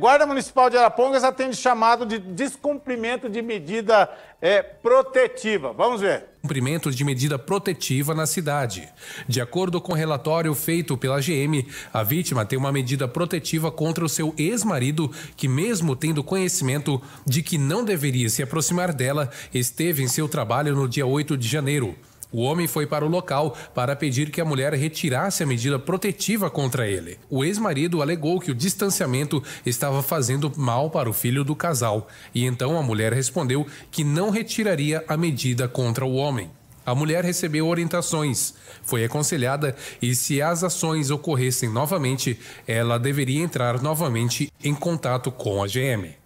Guarda Municipal de Arapongas atende chamado de descumprimento de medida é, protetiva. Vamos ver. Cumprimento de medida protetiva na cidade. De acordo com relatório feito pela GM, a vítima tem uma medida protetiva contra o seu ex-marido, que, mesmo tendo conhecimento de que não deveria se aproximar dela, esteve em seu trabalho no dia 8 de janeiro. O homem foi para o local para pedir que a mulher retirasse a medida protetiva contra ele. O ex-marido alegou que o distanciamento estava fazendo mal para o filho do casal, e então a mulher respondeu que não retiraria a medida contra o homem. A mulher recebeu orientações, foi aconselhada e, se as ações ocorressem novamente, ela deveria entrar novamente em contato com a GM.